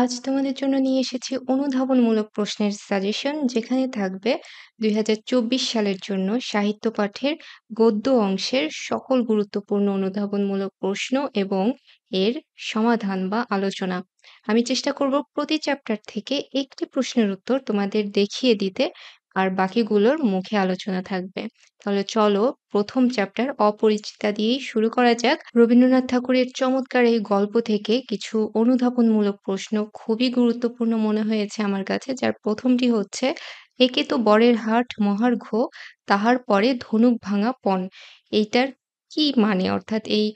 আজ তোমাদের জন্য নিয়ে এসেছি অনুধাবনমূলক প্রশ্নের সাজেশন যেখানে থাকবে দুই সালের জন্য সাহিত্য পাঠের গদ্য অংশের সকল গুরুত্বপূর্ণ অনুধাবনমূলক প্রশ্ন এবং এর সমাধান বা আলোচনা আমি চেষ্টা করব প্রতি চ্যাপ্টার থেকে একটি প্রশ্নের উত্তর তোমাদের দেখিয়ে দিতে আর বাকিগুলোর মুখে আলোচনা থাকবে তাহলে চলো প্রথম চ্যাপ্টার অপরিচিতা দিয়েই শুরু করা যাক রবীন্দ্রনাথ ঠাকুরের চমৎকার এই গল্প থেকে কিছু অনুধাবনমূলক প্রশ্ন খুবই গুরুত্বপূর্ণ মনে হয়েছে আমার কাছে যার প্রথমটি হচ্ছে একে তো বরের হাট মহার্ঘ তাহার পরে ধনুক ভাঙা পণ এইটার কি মানে অর্থাৎ এই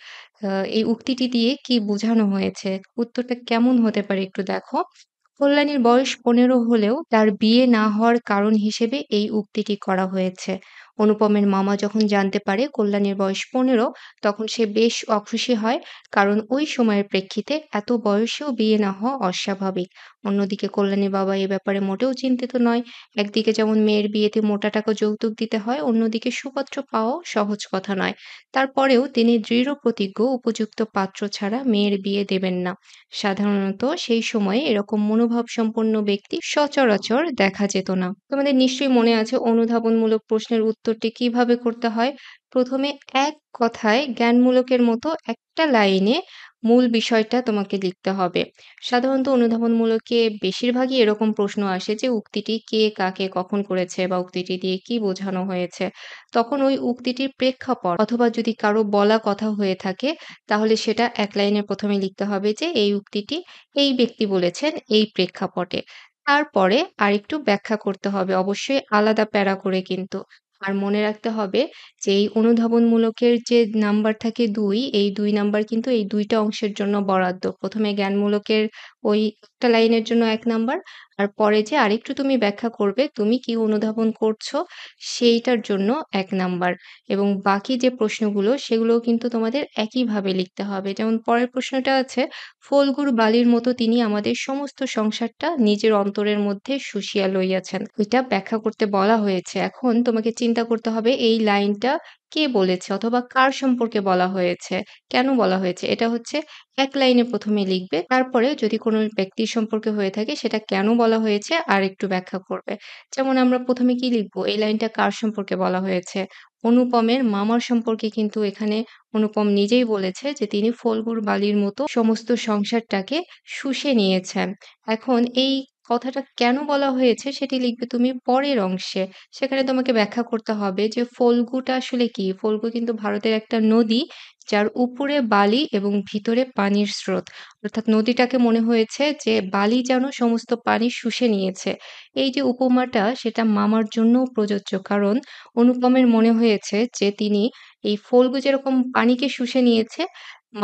এই উক্তিটি দিয়ে কি বোঝানো হয়েছে উত্তরটা কেমন হতে পারে একটু দেখো কল্যাণীর বয়স পনেরো হলেও তার বিয়ে না হওয়ার কারণ হিসেবে এই উক্তিটি করা হয়েছে অনুপমের মামা যখন জানতে পারে কল্যাণীর বয়স পনেরো তখন সে বেশ অখুশি হয় কারণ ওই সময়ের প্রেক্ষিতে এত বয়সেও বিয়ে না হওয়া অস্বাভাবিক অন্যদিকে কল্যাণীর বাবা এ ব্যাপারে মোটেও চিন্তিত নয় একদিকে যেমন মেয়ের বিয়েতে মোটা টাকা যৌতুক দিতে হয় অন্যদিকে সুপাত্র পাওয়াও সহজ কথা নয় তারপরেও তিনি দৃঢ় প্রতিজ্ঞ উপযুক্ত পাত্র ছাড়া মেয়ের বিয়ে দেবেন না সাধারণত সেই সময়ে এরকম মনোভাব সম্পন্ন ব্যক্তি সচরাচর দেখা যেত না তোমাদের নিশ্চয়ই মনে আছে অনুধাবনমূলক প্রশ্নের উত্তর উত্তরটি কিভাবে করতে হয় প্রথমে এক কথায় জ্ঞানমূলকের মতো একটা লাইনে মূল বিষয়টা তোমাকে লিখতে হবে সাধারণত অনুধাবনমূলকে বেশিরভাগই এরকম প্রশ্ন আসে যে উক্তিটি কে কাকে কখন করেছে বা উক্তিটি দিয়ে কি বোঝানো হয়েছে তখন ওই উক্তিটির প্রেক্ষাপট অথবা যদি কারো বলা কথা হয়ে থাকে তাহলে সেটা এক লাইনে প্রথমে লিখতে হবে যে এই উক্তিটি এই ব্যক্তি বলেছেন এই প্রেক্ষাপটে তারপরে আরেকটু ব্যাখ্যা করতে হবে অবশ্যই আলাদা প্যারা করে কিন্তু আর মনে রাখতে হবে যে এই অনুধাবনমূলকের যে নাম্বার থাকে দুই এই দুই নাম্বার কিন্তু এই দুইটা অংশের জন্য বরাদ্দ প্রথমে জ্ঞানমূলকের ওই একটা লাইনের জন্য এক নাম্বার আর পরে যে আরেকটু তুমি ব্যাখ্যা করবে তুমি কি অনুধাবন করছো সেইটার জন্য এক নাম্বার এবং বাকি যে প্রশ্নগুলো সেগুলো কিন্তু তোমাদের একইভাবে লিখতে হবে যেমন পরের প্রশ্নটা আছে ফলগুর বালির মতো তিনি আমাদের সমস্ত সংসারটা নিজের অন্তরের মধ্যে শুষিয়া লইয়াছেন ওইটা ব্যাখ্যা করতে বলা হয়েছে এখন তোমাকে চিন্তা করতে হবে এই লাইনটা কে বলেছে অথবা কার সম্পর্কে বলা হয়েছে, কেন বলা হয়েছে এটা হচ্ছে এক লাইনে প্রথমে লিখবে তারপরে যদি কোনো ব্যক্তির সম্পর্কে হয়ে থাকে সেটা কেন বলা হয়েছে আর একটু ব্যাখ্যা করবে যেমন আমরা প্রথমে কি লিখবো এই লাইনটা কার সম্পর্কে বলা হয়েছে অনুপমের মামার সম্পর্কে কিন্তু এখানে অনুপম নিজেই বলেছে যে তিনি ফলগুর বালির মতো সমস্ত সংসারটাকে শুষে নিয়েছেন এখন এই কথাটা কেন বলা হয়েছে সেটি লিখবে তুমি পরের অংশে। সেখানে তোমাকে ব্যাখ্যা করতে হবে যে ফলগুটা আসলে কি ফলগু কিন্তু ভারতের একটা নদী যার উপরে বালি এবং ভিতরে পানির স্রোত। অর্থাৎ নদীটাকে মনে হয়েছে যে বালি যেন সমস্ত পানি শুষে নিয়েছে। এই যে উপমাটা সেটা মামার জন্যও প্রযোজ্য। কারণ অনুপমের মনে হয়েছে যে তিনি এই ফল্গু যেরকম পানিকে শুষে নিয়েছে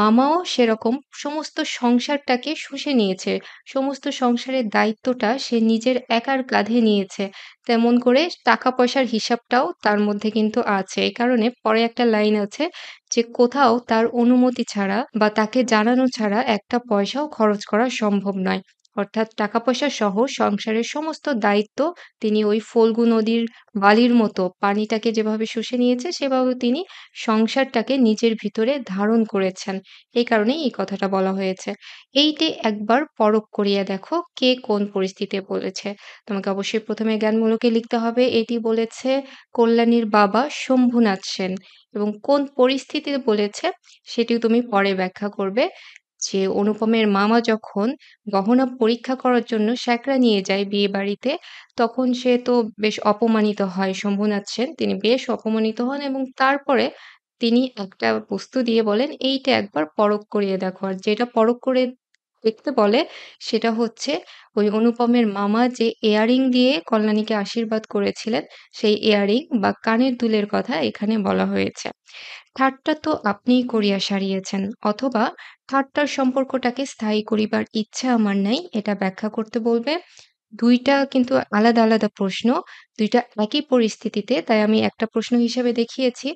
মামাও সেরকম সমস্ত সংসারটাকে শুষে নিয়েছে সমস্ত সংসারের দায়িত্বটা সে নিজের একার কাঁধে নিয়েছে তেমন করে টাকা পয়সার হিসাবটাও তার মধ্যে কিন্তু আছে এই কারণে পরে একটা লাইন আছে যে কোথাও তার অনুমতি ছাড়া বা তাকে জানানো ছাড়া একটা পয়সাও খরচ করা সম্ভব নয় অর্থাৎ টাকা পয়সা সহ সংসারের সমস্ত দায়িত্ব তিনি ওই ফল্গু নদীর বালির মতো পানিটাকে যেভাবে শুষে নিয়েছে সেভাবে তিনি সংসারটাকে নিজের ভিতরে ধারণ করেছেন এই কারণে এই কথাটা বলা হয়েছে এইটে একবার পরক করিয়া দেখো কে কোন পরিস্থিতিতে বলেছে তোমাকে অবশ্যই প্রথমে জ্ঞানমূলকে লিখতে হবে এটি বলেছে কল্যাণীর বাবা শম্ভুনাথ সেন এবং কোন পরিস্থিতিতে বলেছে সেটিও তুমি পরে ব্যাখ্যা করবে যে অনুপমের মামা যখন গহনা পরীক্ষা করার জন্য স্যাকরা নিয়ে যায় বিয়ে বাড়িতে তখন সে তো বেশ অপমানিত হয় শম্ভুনাথ তিনি বেশ অপমানিত হন এবং তারপরে তিনি একটা বস্তু দিয়ে বলেন এইটা একবার পরখ করিয়ে দেখো আর যেটা পরখ করে দেখতে বলে সেটা হচ্ছে ওই অনুপমের মামা যে এয়ারিং দিয়ে কল্যাণীকে আশীর্বাদ করেছিলেন সেই এয়ারিং বা কানের দুলের কথা এখানে বলা হয়েছে ঠাট্টা তো আপনিই করিয়া সারিয়েছেন অথবা ঠাট্টার সম্পর্কটাকে স্থায়ী করিবার ইচ্ছা আমার নাই এটা ব্যাখ্যা করতে বলবে দুইটা কিন্তু আলাদা আলাদা প্রশ্ন দুইটা একই পরিস্থিতিতে তাই আমি একটা প্রশ্ন হিসেবে দেখিয়েছি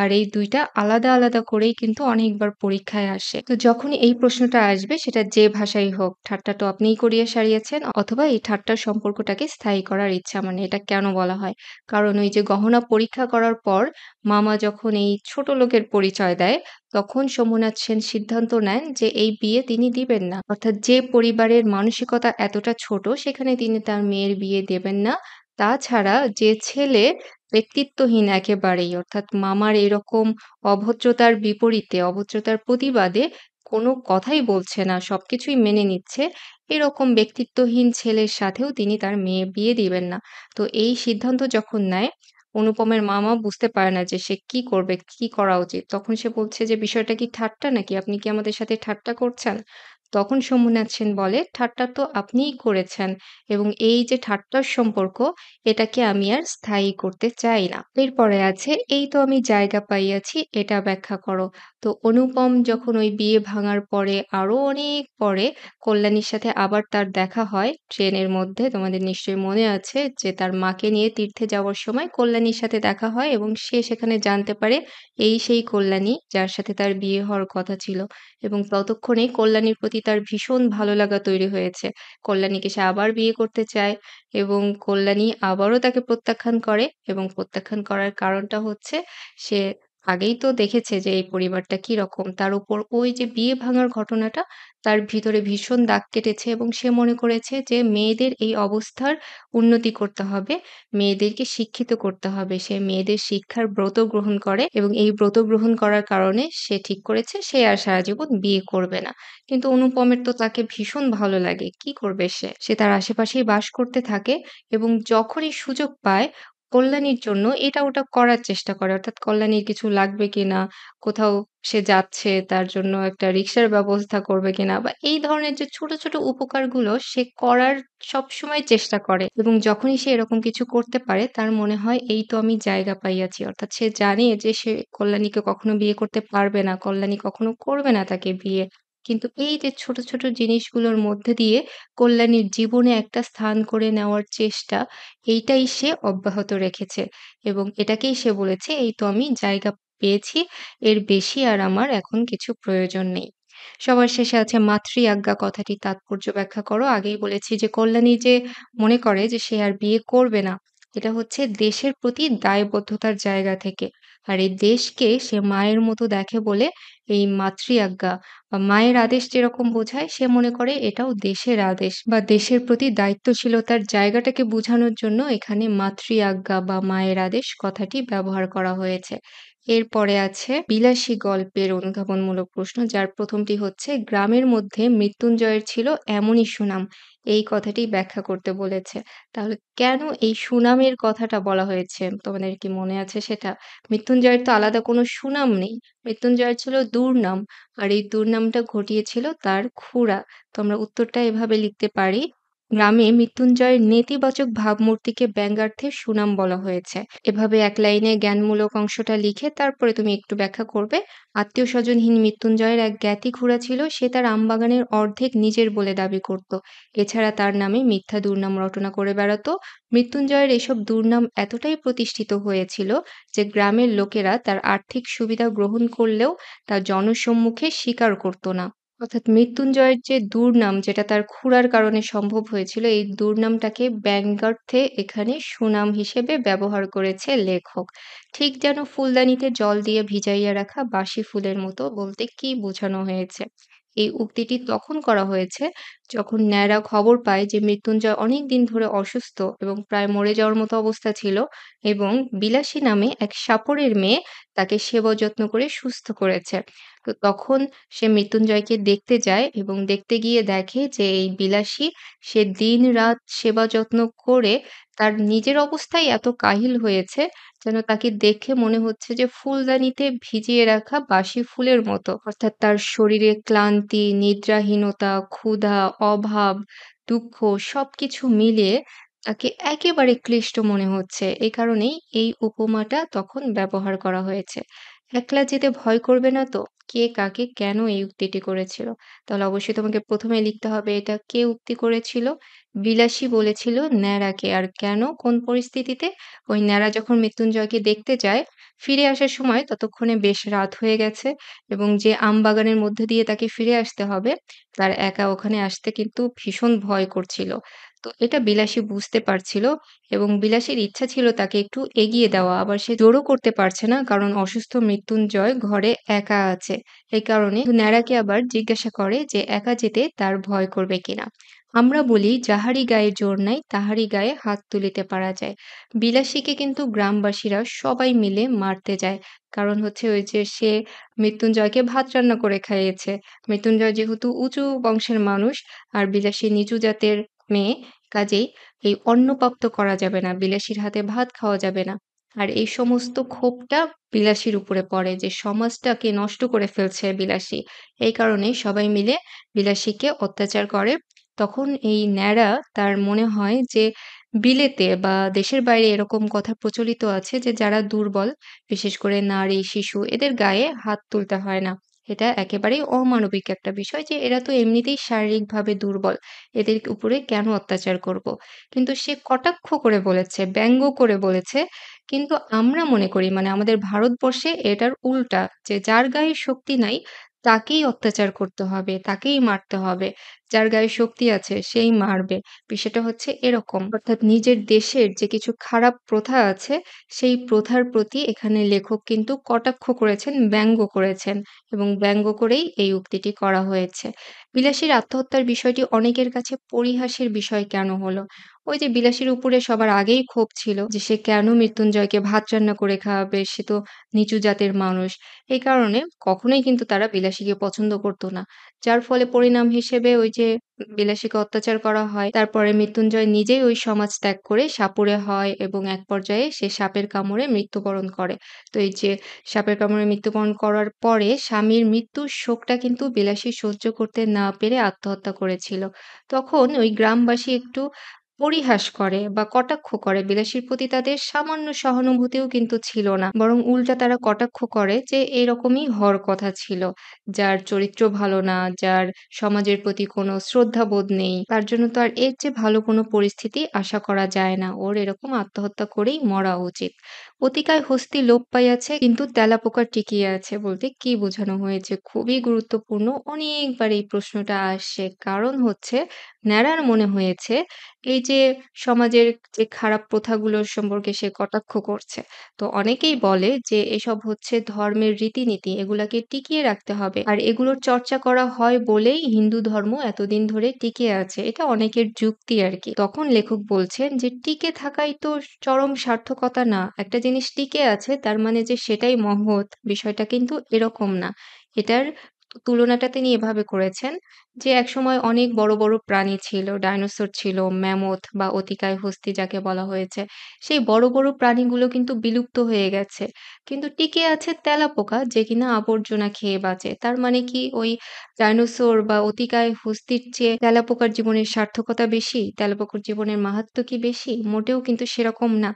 আর এই দুইটা আলাদা আলাদা করেই কিন্তু অনেকবার পরীক্ষায় আসে তো যখন এই প্রশ্নটা আসবে সেটা যে ভাষাই হোক ঠাট্টা তো আপনিই করিয়ে সারিয়েছেন অথবা এই ঠাট্টার সম্পর্কটাকে স্থায়ী করার ইচ্ছা মানে এটা কেন বলা হয় কারণ ওই যে গহনা পরীক্ষা করার পর মামা যখন এই ছোট লোকের পরিচয় দেয় তখন সোমনাথ সেন সিদ্ধান্ত নেন যে এই বিয়ে তিনি দিবেন না অর্থাৎ যে পরিবারের মানসিকতা এতটা ছোট সেখানে তিনি তার মেয়ের বিয়ে দেবেন না তাছাড়া যে ছেলে ব্যক্তিত্বহীন একেবারেই অর্থাৎ মামার এরকম অভদ্রতার বিপরীতে অভদ্রতার প্রতিবাদে কোনো কথাই বলছে না, সবকিছুই মেনে নিচ্ছে, এরকম ব্যক্তিত্বহীন ছেলের সাথেও তিনি তার মেয়ে বিয়ে দিবেন না। তো এই সিদ্ধান্ত যখন নেয়, অনুপমের মামা বুঝতে পারে না যে সে কি করবে, কি করা উচিত। তখন সে বলছে যে, "বিষয়টা কি ঠাট্টা নাকি? আপনি কি আমাদের সাথে ঠাট্টা করছেন?" তখন শম্ভুনাথ সেন বলে ঠাট্টা তো আপনিই করেছেন এবং এই যে ঠাট্টার সম্পর্ক এটাকে আমি আর স্থায়ী করতে চাই না এরপরে আছে এই তো আমি জায়গা পাইয়াছি এটা ব্যাখ্যা করো তো অনুপম যখন ওই বিয়ে ভাঙার পরে আরও অনেক পরে কল্যাণীর সাথে আবার তার দেখা হয় ট্রেনের মধ্যে তোমাদের নিশ্চয়ই মনে আছে যে তার মাকে নিয়ে তীর্থে যাওয়ার সময় কল্যাণীর সাথে দেখা হয় এবং সে সেখানে জানতে পারে এই সেই কল্যাণী যার সাথে তার বিয়ে হওয়ার কথা ছিল এবং ততক্ষণে কল্যাণীর প্রতি তার ভীষণ ভালো লাগা তৈরি হয়েছে কল্যাণীকে সে আবার বিয়ে করতে চায় এবং কল্যাণী আবারও তাকে প্রত্যাখ্যান করে এবং প্রত্যাখ্যান করার কারণটা হচ্ছে সে আগেই তো দেখেছে যে এই পরিবারটা কি রকম তার উপর ওই যে বিয়ে ভাঙার ঘটনাটা তার ভিতরে ভীষণ দাগ কেটেছে এবং সে মনে করেছে যে মেয়েদের এই অবস্থার উন্নতি করতে হবে। মেয়েদেরকে শিক্ষিত করতে হবে। সে মেয়েদের শিক্ষার ব্রত গ্রহণ করে এবং এই ব্রত গ্রহণ করার কারণে সে ঠিক করেছে সে আর সারাজীবন বিয়ে করবে না। কিন্তু অনুপমের তো তাকে ভীষণ ভালো লাগে। কি করবে সে? সে তার আশেপাশেই বাস করতে থাকে এবং যখনই সুযোগ পায় কল্যাণীর জন্য এটা ওটা করার চেষ্টা করে অর্থাৎ কল্যাণীর কিছু লাগবে কিনা কোথাও সে যাচ্ছে তার জন্য একটা রিক্সার ব্যবস্থা করবে কিনা বা এই ধরনের যে ছোট ছোট উপকারগুলো সে করার সবসময় চেষ্টা করে এবং যখনই সে এরকম কিছু করতে পারে তার মনে হয় এই তো আমি জায়গা পাইয়াছি অর্থাৎ সে জানে যে সে কল্যাণীকে কখনো বিয়ে করতে পারবে না কল্যাণী কখনো করবে না তাকে বিয়ে কিন্তু এই যে ছোট ছোট জিনিসগুলোর মধ্যে দিয়ে কল্যাণীর জীবনে একটা স্থান করে নেওয়ার চেষ্টা এইটাই সে অব্যাহত রেখেছে এবং এটাকেই সে বলেছে এই তো আমি জায়গা পেয়েছি এর বেশি আর আমার এখন কিছু প্রয়োজন নেই সবার শেষে আছে মাতৃ আজ্ঞা কথাটি তাৎপর্য ব্যাখ্যা করো আগেই বলেছি যে কল্যাণী যে মনে করে যে সে আর বিয়ে করবে না এটা হচ্ছে দেশের প্রতি দায়বদ্ধতার জায়গা থেকে আর এই দেশকে সে মায়ের মতো দেখে বলে এই মাতৃ আজ্ঞা বা মায়ের আদেশ যেরকম বোঝায় সে মনে করে এটাও দেশের আদেশ বা দেশের প্রতি দায়িত্বশীলতার জায়গাটাকে বোঝানোর জন্য এখানে মাতৃ আজ্ঞা বা মায়ের আদেশ কথাটি ব্যবহার করা হয়েছে এরপরে আছে বিলাসী গল্পের অনুধাবনমূলক প্রশ্ন যার প্রথমটি হচ্ছে গ্রামের মধ্যে মৃত্যুঞ্জয়ের ছিল এমনই সুনাম এই কথাটি ব্যাখ্যা করতে বলেছে তাহলে কেন এই সুনামের কথাটা বলা হয়েছে তোমাদের কি মনে আছে সেটা মৃত্যুঞ্জয়ের তো আলাদা কোনো সুনাম নেই মৃত্যুঞ্জয়ের ছিল দুর্নাম আর এই দুর্নামটা ঘটিয়েছিল তার খুড়া তোমরা উত্তরটা এভাবে লিখতে পারি গ্রামে মৃত্যুঞ্জয়ের নেতিবাচক ভাবমূর্তিকে ব্যঙ্গার্থে সুনাম বলা হয়েছে এভাবে এক লাইনে জ্ঞানমূলক অংশটা লিখে তারপরে তুমি একটু ব্যাখ্যা করবে আত্মীয় স্বজনহীন মৃত্যুঞ্জয়ের এক জ্ঞাতি ঘোড়া ছিল সে তার আমবাগানের অর্ধেক নিজের বলে দাবি করত এছাড়া তার নামে মিথ্যা দুর্নাম রটনা করে বেড়াতো মৃত্যুঞ্জয়ের এসব দুর্নাম এতটাই প্রতিষ্ঠিত হয়েছিল যে গ্রামের লোকেরা তার আর্থিক সুবিধা গ্রহণ করলেও তা জনসম্মুখে স্বীকার করত না অর্থাৎ মৃত্যুঞ্জয়ের যে দুর্নাম যেটা তার খুড়ার কারণে সম্ভব হয়েছিল এই দুর্নামটাকে ব্যঙ্গার্থে এখানে সুনাম হিসেবে ব্যবহার করেছে লেখক ঠিক যেন ফুলদানিতে জল দিয়ে ভিজাইয়া রাখা বাসি ফুলের মতো বলতে কি বোঝানো হয়েছে এই উক্তিটি তখন করা হয়েছে যখন ন্যায়রা খবর পায় যে মৃত্যুঞ্জয় অনেক দিন ধরে অসুস্থ এবং প্রায় মরে যাওয়ার মতো অবস্থা ছিল এবং বিলাসী নামে এক সাপরের মেয়ে তাকে সেবা যত্ন করে সুস্থ করেছে তো তখন সে মৃত্যুঞ্জয়কে দেখতে যায় এবং দেখতে গিয়ে দেখে যে এই বিলাসী সে দিন রাত সেবা যত্ন করে তার নিজের অবস্থাই এত কাহিল হয়েছে যেন তাকে দেখে মনে হচ্ছে যে ফুলদানিতে ভিজিয়ে রাখা বাসি ফুলের মতো অর্থাৎ তার শরীরে ক্লান্তি নিদ্রাহীনতা ক্ষুধা অভাব দুঃখ সবকিছু মিলিয়ে তাকে একেবারে ক্লিষ্ট মনে হচ্ছে এই কারণেই এই উপমাটা তখন ব্যবহার করা হয়েছে একলা যেতে ভয় করবে না তো? কে কাকে কেন এই উক্তিটি করেছিল? তাহলে অবশ্যই তোমাকে প্রথমে লিখতে হবে এটা কে উক্তি করেছিল? বিলাসী বলেছিল ন্যাড়াকে। আর কেন? কোন পরিস্থিতিতে? ওই ন্যাড়া যখন মৃত্যুঞ্জয়কে দেখতে যায়, ফিরে আসার সময় ততক্ষণে বেশ রাত হয়ে গেছে এবং যে আম বাগানের দিয়ে তাকে ফিরে আসতে হবে, তার একা ওখানে আসতে কিন্তু ভীষণ ভয় করছিল। তো এটা বিলাসী বুঝতে পারছিল এবং বিলাসের ইচ্ছা ছিল তাকে একটু এগিয়ে দেওয়া আবার সে জোরও করতে পারছে না কারণ অসুস্থ মৃত্যুঞ্জয় ঘরে একা আছে এই কারণে ন্যাড়াকে আবার জিজ্ঞাসা করে যে একা যেতে তার ভয় করবে কিনা আমরা বলি যাহারি গায়ে জোর নাই তাহারি গায়ে হাত তুলিতে পারা যায় বিলাসীকে কিন্তু গ্রামবাসীরা সবাই মিলে মারতে যায় কারণ হচ্ছে ওই যে সে মৃত্যুঞ্জয়কে ভাত রান্না করে খাইয়েছে মৃত্যুঞ্জয় যেহেতু উঁচু বংশের মানুষ আর বিলাসী নিচু জাতের মেয়ে কাজেই এই অন্নপ্রাপ্ত করা যাবে না বিলাসীর হাতে ভাত খাওয়া যাবে না আর এই সমস্ত ক্ষোভটা বিলাসীর উপরে পড়ে যে সমাজটাকে নষ্ট করে ফেলছে বিলাসী এই কারণে সবাই মিলে বিলাসীকে অত্যাচার করে তখন এই ন্যাড়া তার মনে হয় যে বিলেতে বা দেশের বাইরে এরকম কথা প্রচলিত আছে যে যারা দুর্বল বিশেষ করে নারী শিশু এদের গায়ে হাত তুলতে হয় না এটা একেবারেই অমানবিক একটা বিষয় যে এরা তো এমনিতেই শারীরিকভাবে দুর্বল এদের উপরে কেন অত্যাচার করব। কিন্তু সে কটাক্ষ করে বলেছে ব্যঙ্গ করে বলেছে কিন্তু আমরা মনে করি মানে আমাদের ভারতবর্ষে এটার উল্টা যে যার গায়ে শক্তি নাই তাকেই অত্যাচার করতে হবে তাকেই মারতে হবে যার গায়ে শক্তি আছে সেই মারবে বিষয়টা হচ্ছে এরকম অর্থাৎ নিজের দেশের যে কিছু খারাপ প্রথা আছে সেই প্রথার প্রতি এখানে লেখক কিন্তু কটাক্ষ করেছেন ব্যঙ্গ করেছেন এবং ব্যঙ্গ করেই এই উক্তিটি করা হয়েছে বিলাসীর আত্মহত্যার বিষয়টি অনেকের কাছে পরিহাসের বিষয় কেন হলো ওই যে বিলাসীর উপরে সবার আগেই ক্ষোভ ছিল যে সে কেন মৃত্যুঞ্জয়কে ভাত রান্না করে খাওয়াবে সে তো নিচু জাতের মানুষ এই কারণে কখনোই কিন্তু তারা বিলাসীকে পছন্দ করতো না যার ফলে পরিণাম হিসেবে ওই যে বিলাসীকে অত্যাচার করা হয় তারপরে মৃত্যুঞ্জয় নিজেই ওই সমাজ ত্যাগ করে সাপুরে হয় এবং এক পর্যায়ে সে সাপের কামড়ে মৃত্যুবরণ করে তো এই যে সাপের কামড়ে মৃত্যুবরণ করার পরে স্বামীর মৃত্যুর শোকটা কিন্তু বিলাসী সহ্য করতে না পেরে আত্মহত্যা করেছিল তখন ওই গ্রামবাসী একটু পরিহাস করে বা কটাক্ষ করে বিলাসীর প্রতি তাদের সামান্য সহানুভূতিও কিন্তু ছিল না বরং উল্টা তারা কটাক্ষ করে যে এরকমই হওয়ার কথা ছিল যার চরিত্র ভালো না যার সমাজের প্রতি কোনো শ্রদ্ধাবোধ নেই তার জন্য তো আর এর চেয়ে ভালো কোনো পরিস্থিতি আশা করা যায় না ওর এরকম আত্মহত্যা করেই মরা উচিত অতিকায় হস্তি লোপ পাইয়াছে কিন্তু তেলাপোকা টিকিয়ে আছে বলতে কি বোঝানো হয়েছে খুবই গুরুত্বপূর্ণ অনেকবার এই প্রশ্নটা আসছে কারণ হচ্ছে ন্যাড়ার মনে হয়েছে এই যে সমাজের যে খারাপ প্রথাগুলোর সম্পর্কে সে কটাক্ষ করছে। তো অনেকেই বলে যে এসব হচ্ছে ধর্মের রীতিনীতি, এগুলাকে টিকিয়ে রাখতে হবে। আর এগুলোর চর্চা করা হয় বলেই হিন্দু ধর্ম এতদিন ধরে টিকে আছে। এটা অনেকের যুক্তি আর কি তখন লেখক বলছেন যে টিকে থাকাই তো চরম সার্থকতা না। একটা জিনিস টিকে আছে তার মানে যে সেটাই মহৎ, বিষয়টা কিন্তু এরকম না। এটার তুলনাটা তিনি এভাবে করেছেন যে একসময় অনেক বড় বড় প্রাণী ছিল ডাইনোসর ছিল ম্যামথ বা অতিকায় হস্তি যাকে বলা হয়েছে সেই বড় বড় প্রাণীগুলো কিন্তু বিলুপ্ত হয়ে গেছে কিন্তু টিকে আছে তেলাপোকা যে কিনা আবর্জনা খেয়ে বাঁচে তার মানে কি ওই ডাইনোসর বা অতিকায় হস্তির চেয়ে তেলাপোকার জীবনের সার্থকতা বেশি তেলাপোকার জীবনের মাহাত্ম্য কি বেশি মোটেও কিন্তু সেরকম না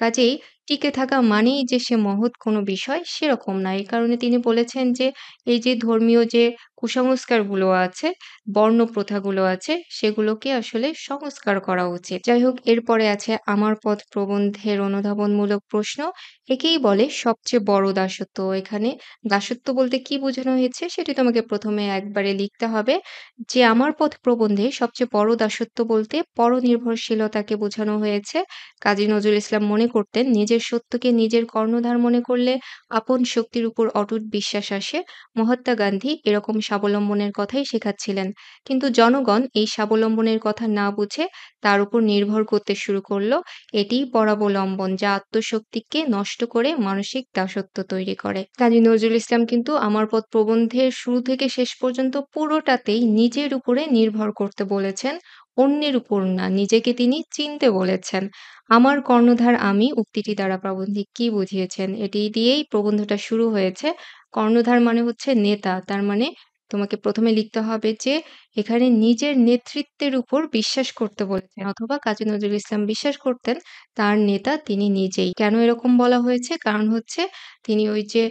কাজেই টিকে থাকা মানেই যে সে মহৎ কোনো বিষয় সেরকম নয় এই কারণে তিনি বলেছেন যে এই যে ধর্মীয় যে কুসংস্কারগুলো আছে বর্ণ প্রথাগুলো আছে সেগুলোকে আসলে সংস্কার করা উচিত যাই হোক এরপরে আছে আমার পথ প্রবন্ধের অনুধাবনমূলক প্রশ্ন একেই বলে সবচেয়ে বড় দাসত্ব এখানে দাসত্ব বলতে কি বোঝানো হয়েছে সেটি তোমাকে প্রথমে একবারে লিখতে হবে যে আমার পথ প্রবন্ধে সবচেয়ে বড় দাসত্ব বলতে পরনির্ভরশীলতাকে বোঝানো হয়েছে কাজী নজরুল ইসলাম মনে করতেন নিজের সত্যকে নিজের কর্ণধার মনে করলে আপন শক্তির উপর অটুট বিশ্বাস আসে মহাত্মা গান্ধী এরকম স্বাবলম্বনের কথাই শেখাচ্ছিলেন কিন্তু জনগণ এই স্বাবলম্বনের কথা না বুঝে তার উপর নির্ভর করতে শুরু করল এটি পরাবলম্বন যা আত্মশক্তিকে নষ্ট করে মানসিক দাসত্ব তৈরি করে কাজী নজরুল ইসলাম কিন্তু আমার পথ প্রবন্ধের শুরু থেকে শেষ পর্যন্ত পুরোটাতেই নিজের উপরে নির্ভর করতে বলেছেন অন্যের উপর না নিজেকে তিনি চিনতে বলেছেন আমার কর্ণধার আমি উক্তিটি দ্বারা প্রাবন্ধিক কি বুঝিয়েছেন এটি দিয়েই প্রবন্ধটা শুরু হয়েছে কর্ণধার মানে হচ্ছে নেতা তার মানে তোমাকে প্রথমে লিখতে হবে যে এখানে নিজের নেতৃত্বের উপর বিশ্বাস করতে বলেছেন অথবা কাজী নজরুল ইসলাম বিশ্বাস করতেন তার নেতা তিনি নিজেই কেন এরকম বলা হয়েছে কারণ হচ্ছে তিনি ওই যে